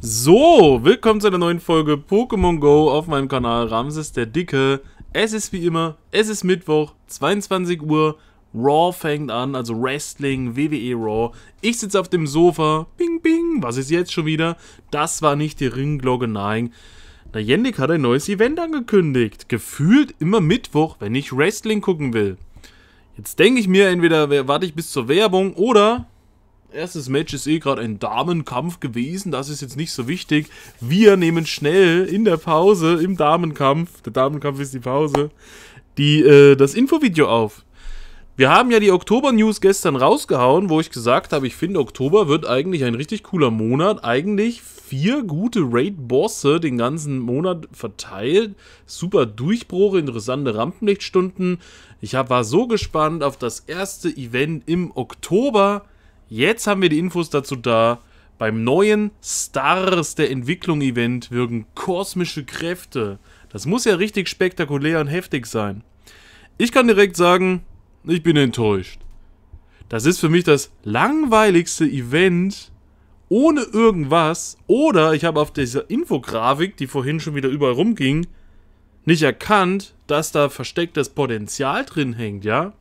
So, willkommen zu einer neuen Folge Pokémon Go auf meinem Kanal Ramses der Dicke. Es ist wie immer, es ist Mittwoch, 22 Uhr, Raw fängt an, also Wrestling, WWE Raw. Ich sitze auf dem Sofa, bing bing, was ist jetzt schon wieder? Das war nicht die Ringglocke, nein. Na, Yendik hat ein neues Event angekündigt, gefühlt immer Mittwoch, wenn ich Wrestling gucken will. Jetzt denke ich mir, entweder warte ich bis zur Werbung oder erstes Match ist eh gerade ein Damenkampf gewesen. Das ist jetzt nicht so wichtig. Wir nehmen schnell in der Pause im Damenkampf, der Damenkampf ist die Pause, die, äh, das Infovideo auf. Wir haben ja die Oktober-News gestern rausgehauen, wo ich gesagt habe, ich finde, Oktober wird eigentlich ein richtig cooler Monat. Eigentlich vier gute Raid-Bosse den ganzen Monat verteilt. Super Durchbruch, interessante Rampenlichtstunden. Ich hab, war so gespannt auf das erste Event im Oktober. Jetzt haben wir die Infos dazu da. Beim neuen Stars der Entwicklung Event wirken kosmische Kräfte. Das muss ja richtig spektakulär und heftig sein. Ich kann direkt sagen, ich bin enttäuscht. Das ist für mich das langweiligste Event ohne irgendwas. Oder ich habe auf dieser Infografik, die vorhin schon wieder überall rumging, nicht erkannt, dass da verstecktes Potenzial drin hängt, ja?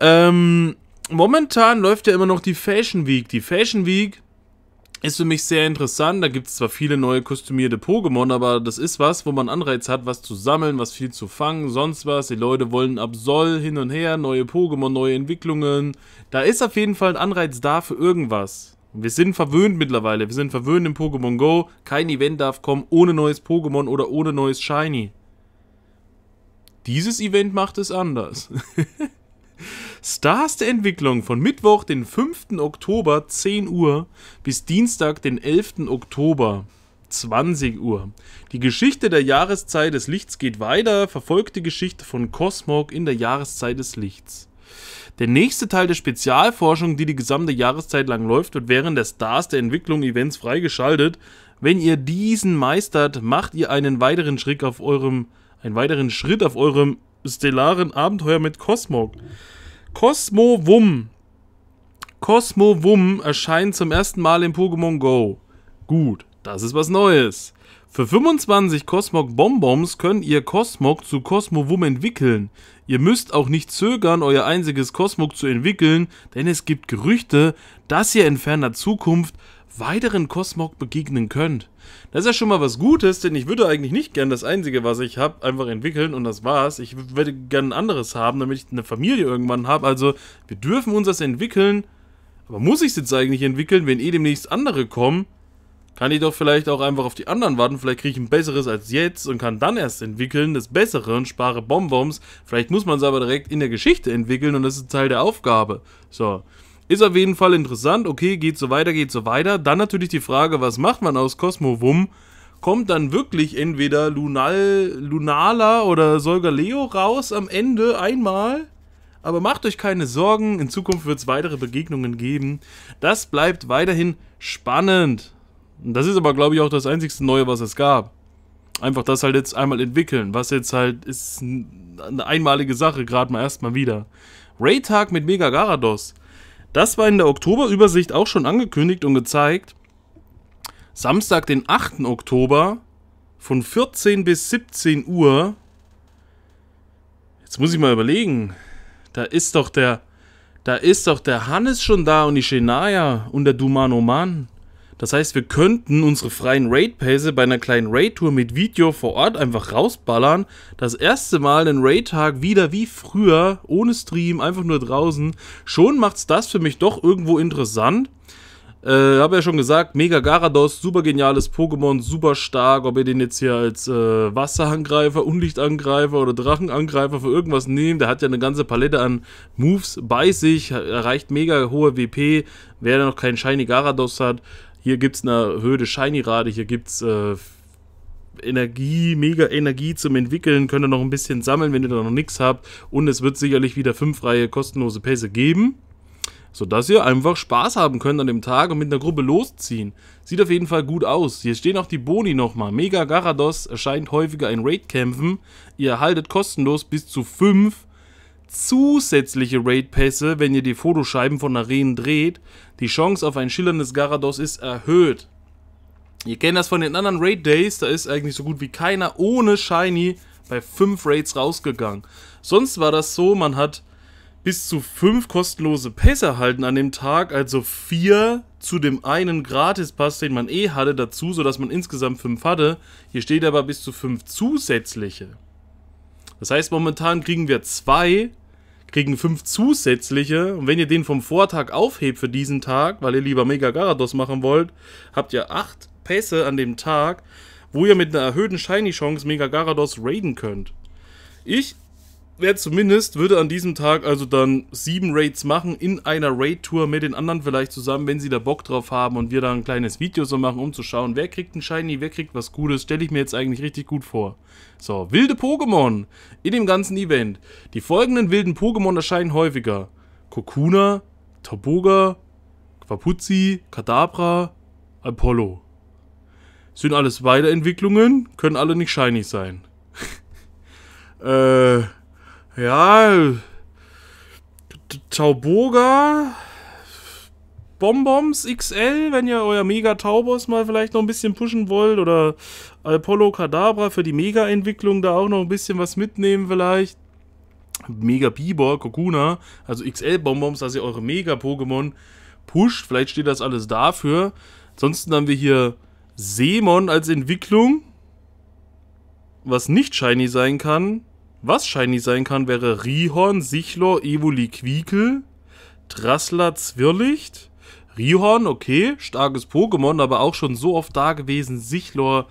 Ähm, momentan läuft ja immer noch die Fashion Week. Die Fashion Week ist für mich sehr interessant. Da gibt es zwar viele neue kostümierte Pokémon, aber das ist was, wo man Anreiz hat, was zu sammeln, was viel zu fangen, sonst was. Die Leute wollen ab Soll hin und her, neue Pokémon, neue Entwicklungen. Da ist auf jeden Fall ein Anreiz da für irgendwas. Wir sind verwöhnt mittlerweile. Wir sind verwöhnt im Pokémon Go. Kein Event darf kommen ohne neues Pokémon oder ohne neues Shiny. Dieses Event macht es anders. Stars der Entwicklung von Mittwoch, den 5. Oktober, 10 Uhr, bis Dienstag, den 11. Oktober, 20 Uhr. Die Geschichte der Jahreszeit des Lichts geht weiter, verfolgt die Geschichte von Cosmog in der Jahreszeit des Lichts. Der nächste Teil der Spezialforschung, die die gesamte Jahreszeit lang läuft, wird während der Stars der Entwicklung Events freigeschaltet. Wenn ihr diesen meistert, macht ihr einen weiteren Schritt auf eurem, einen weiteren Schritt auf eurem stellaren Abenteuer mit Cosmog. Wum. Cosmovum. Wum erscheint zum ersten Mal in Pokémon Go. Gut, das ist was Neues. Für 25 Cosmog Bonbons könnt ihr Cosmog zu Wum entwickeln. Ihr müsst auch nicht zögern, euer einziges Cosmog zu entwickeln, denn es gibt Gerüchte, dass ihr in ferner Zukunft weiteren Kosmog begegnen könnt. Das ist ja schon mal was Gutes, denn ich würde eigentlich nicht gern das Einzige, was ich habe, einfach entwickeln und das war's. Ich würde gern ein anderes haben, damit ich eine Familie irgendwann habe. Also wir dürfen uns das entwickeln, aber muss ich es jetzt eigentlich entwickeln, wenn eh demnächst andere kommen? Kann ich doch vielleicht auch einfach auf die anderen warten, vielleicht kriege ich ein besseres als jetzt und kann dann erst entwickeln, das bessere und spare Bonbons. Vielleicht muss man es aber direkt in der Geschichte entwickeln und das ist Teil der Aufgabe. So, ist auf jeden Fall interessant, okay, geht so weiter, geht so weiter. Dann natürlich die Frage, was macht man aus Cosmo Wum? Kommt dann wirklich entweder Lunal, Lunala oder Solgaleo raus am Ende einmal? Aber macht euch keine Sorgen, in Zukunft wird es weitere Begegnungen geben. Das bleibt weiterhin spannend. Das ist aber, glaube ich, auch das einzigste Neue, was es gab. Einfach das halt jetzt einmal entwickeln, was jetzt halt ist eine einmalige Sache, gerade mal erstmal wieder. Raytag mit Mega Garados. Das war in der Oktoberübersicht auch schon angekündigt und gezeigt. Samstag, den 8. Oktober von 14 bis 17 Uhr. Jetzt muss ich mal überlegen. Da ist doch der, da ist doch der Hannes schon da und die Shania und der Dumanoman. Das heißt, wir könnten unsere freien Raid-Pässe bei einer kleinen Raid-Tour mit Video vor Ort einfach rausballern. Das erste Mal einen Raid-Tag wieder wie früher, ohne Stream, einfach nur draußen. Schon macht's das für mich doch irgendwo interessant. Äh, habe ja schon gesagt, Mega Garados, super geniales Pokémon, super stark. Ob ihr den jetzt hier als äh, Wasserangreifer, Unlichtangreifer oder Drachenangreifer für irgendwas nehmt, der hat ja eine ganze Palette an Moves bei sich, erreicht mega hohe WP. Wer noch keinen Shiny Garados hat, hier gibt es eine Höhe shiny rate hier gibt es äh, Energie, mega Energie zum Entwickeln, könnt ihr noch ein bisschen sammeln, wenn ihr da noch nichts habt. Und es wird sicherlich wieder fünf freie kostenlose Pässe geben, sodass ihr einfach Spaß haben könnt an dem Tag und mit einer Gruppe losziehen. Sieht auf jeden Fall gut aus. Hier stehen auch die Boni nochmal. Mega Garados erscheint häufiger in Raid-Kämpfen. Ihr erhaltet kostenlos bis zu fünf zusätzliche Raid-Pässe, wenn ihr die Fotoscheiben von Arenen dreht. Die Chance auf ein schillerndes Garados ist erhöht. Ihr kennt das von den anderen Raid-Days, da ist eigentlich so gut wie keiner ohne Shiny bei 5 Raids rausgegangen. Sonst war das so, man hat bis zu 5 kostenlose Pässe erhalten an dem Tag, also 4 zu dem einen Gratis-Pass, den man eh hatte, dazu, sodass man insgesamt 5 hatte. Hier steht aber bis zu 5 zusätzliche. Das heißt, momentan kriegen wir zwei, kriegen fünf zusätzliche. Und wenn ihr den vom Vortag aufhebt für diesen Tag, weil ihr lieber Mega Garados machen wollt, habt ihr acht Pässe an dem Tag, wo ihr mit einer erhöhten Shiny-Chance Mega Garados raiden könnt. Ich wer zumindest würde an diesem Tag also dann sieben Raids machen in einer Raid-Tour mit den anderen vielleicht zusammen, wenn sie da Bock drauf haben und wir da ein kleines Video so machen, um zu schauen, wer kriegt ein Shiny, wer kriegt was Gutes, stelle ich mir jetzt eigentlich richtig gut vor. So, wilde Pokémon in dem ganzen Event. Die folgenden wilden Pokémon erscheinen häufiger. Kokuna, Taboga, Quapuzzi, Kadabra, Apollo. Sind alles Weiterentwicklungen, können alle nicht shiny sein. äh... Ja. Tauboga. Bonbons XL, wenn ihr euer Mega Taubos mal vielleicht noch ein bisschen pushen wollt oder Apollo Kadabra für die Mega Entwicklung da auch noch ein bisschen was mitnehmen vielleicht. Mega Bibor, Kokuna, also XL Bonbons, dass ihr eure Mega Pokémon pusht, vielleicht steht das alles dafür. Ansonsten haben wir hier Seemon als Entwicklung, was nicht shiny sein kann. Was shiny sein kann, wäre Rihorn, Sichlor, Evoli, Quiekel, Trassler, Zwirlicht. Rihorn, okay, starkes Pokémon, aber auch schon so oft da gewesen. Sichlor,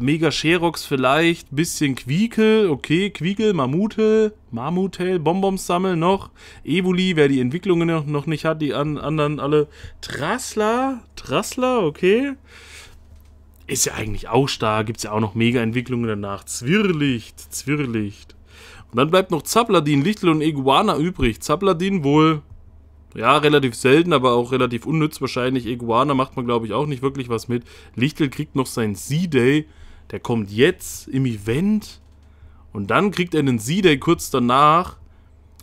Mega Sherox vielleicht, bisschen Quiekel, okay, Quiekel, Mammute, Mammutel, Bonbons sammeln noch, Evoli, wer die Entwicklungen noch, noch nicht hat, die an, anderen alle, Trassler, Trassler, okay, ist ja eigentlich auch stark, gibt es ja auch noch Mega-Entwicklungen danach. Zwirrlicht, Zwirrlicht. Und dann bleibt noch Zapladin, Lichtel und Iguana übrig. Zapladin wohl, ja, relativ selten, aber auch relativ unnütz wahrscheinlich. Iguana macht man, glaube ich, auch nicht wirklich was mit. Lichtel kriegt noch seinen Z-Day. Der kommt jetzt im Event. Und dann kriegt er einen Z-Day kurz danach.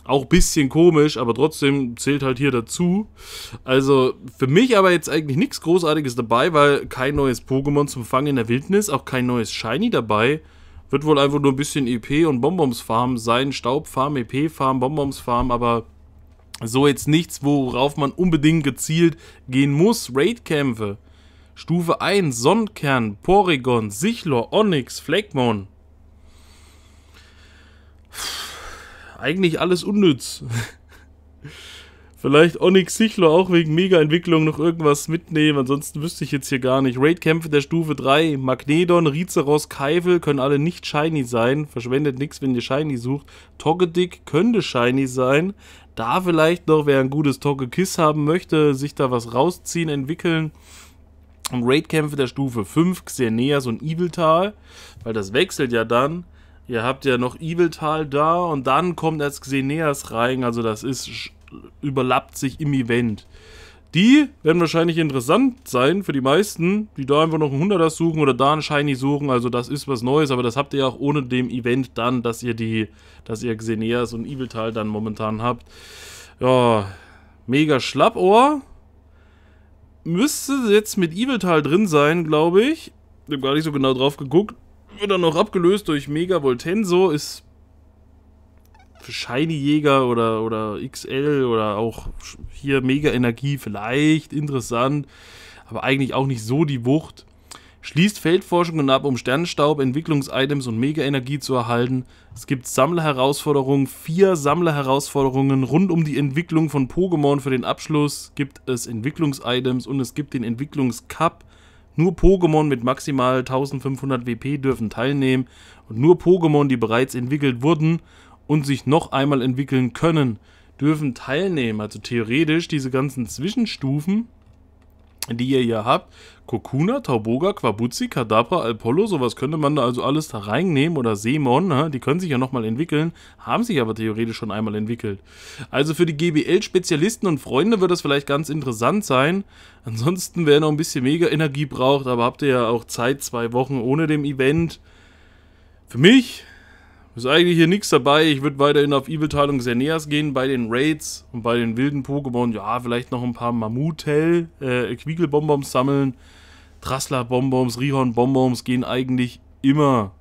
Auch ein bisschen komisch, aber trotzdem zählt halt hier dazu. Also für mich aber jetzt eigentlich nichts Großartiges dabei, weil kein neues Pokémon zum Fangen in der Wildnis, auch kein neues Shiny dabei. Wird wohl einfach nur ein bisschen EP und Bonbons farmen sein. Staub farmen, EP farmen, Bonbons farmen, aber so jetzt nichts, worauf man unbedingt gezielt gehen muss. Raidkämpfe. Stufe 1, Sonnenkern, Porygon, Sichlor, Onyx, Fleckmon eigentlich alles unnütz. Vielleicht Onyx Sichler auch wegen Mega-Entwicklung noch irgendwas mitnehmen, ansonsten wüsste ich jetzt hier gar nicht. Raid-Kämpfe der Stufe 3, Magnedon, Rizeros, Keivel können alle nicht shiny sein. Verschwendet nichts, wenn ihr shiny sucht. Togedick könnte shiny sein. Da vielleicht noch, wer ein gutes Togekiss haben möchte, sich da was rausziehen, entwickeln. Und Raid-Kämpfe der Stufe 5, Xerneas und Iveltal, weil das wechselt ja dann. Ihr habt ja noch Eviltal da und dann kommt als Xeneas rein. Also das ist überlappt sich im Event. Die werden wahrscheinlich interessant sein für die meisten, die da einfach noch einen 100er suchen oder da einen Shiny suchen. Also das ist was Neues, aber das habt ihr auch ohne dem Event dann, dass ihr die, dass ihr Xeneas und Eviltal dann momentan habt. Ja, mega Schlappohr. Müsste jetzt mit Eviltal drin sein, glaube ich. Ich habe gar nicht so genau drauf geguckt wird dann noch abgelöst durch Mega Voltenso, ist für Shiny Jäger oder, oder XL oder auch hier Mega Energie vielleicht interessant, aber eigentlich auch nicht so die Wucht. Schließt Feldforschungen ab, um Sternenstaub, Entwicklungs-Items und Mega-Energie zu erhalten. Es gibt Sammlerherausforderungen, vier Sammlerherausforderungen rund um die Entwicklung von Pokémon für den Abschluss. Gibt es Entwicklungs-Items und es gibt den Entwicklungs-Cup. Nur Pokémon mit maximal 1500 WP dürfen teilnehmen und nur Pokémon, die bereits entwickelt wurden und sich noch einmal entwickeln können, dürfen teilnehmen. Also theoretisch diese ganzen Zwischenstufen die ihr hier habt. Kokuna, Tauboga, Quabuzi, Kadabra, Alpollo, sowas könnte man da also alles da reinnehmen oder Seemon, ne? die können sich ja nochmal entwickeln, haben sich aber theoretisch schon einmal entwickelt. Also für die GBL-Spezialisten und Freunde wird das vielleicht ganz interessant sein. Ansonsten, wer noch ein bisschen mega Energie braucht, aber habt ihr ja auch Zeit, zwei Wochen ohne dem Event. Für mich ist eigentlich hier nichts dabei. Ich würde weiterhin auf Evil-Teilung Xeneas gehen. Bei den Raids und bei den wilden Pokémon, ja, vielleicht noch ein paar Mammutell, äh, Quiekel-Bonbons sammeln. Trassler-Bonbons, Rihorn-Bonbons gehen eigentlich immer.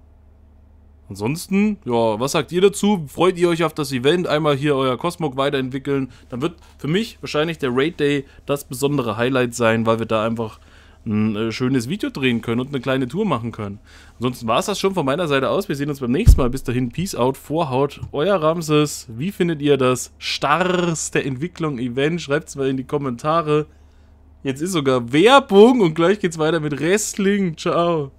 Ansonsten, ja, was sagt ihr dazu? Freut ihr euch auf das Event? Einmal hier euer Cosmog weiterentwickeln. Dann wird für mich wahrscheinlich der Raid Day das besondere Highlight sein, weil wir da einfach ein äh, schönes Video drehen können und eine kleine Tour machen können. Ansonsten war es das schon von meiner Seite aus. Wir sehen uns beim nächsten Mal. Bis dahin, Peace out, Vorhaut, euer Ramses. Wie findet ihr das starrste Entwicklung-Event? Schreibt es mal in die Kommentare. Jetzt ist sogar Werbung und gleich geht's weiter mit Wrestling. Ciao.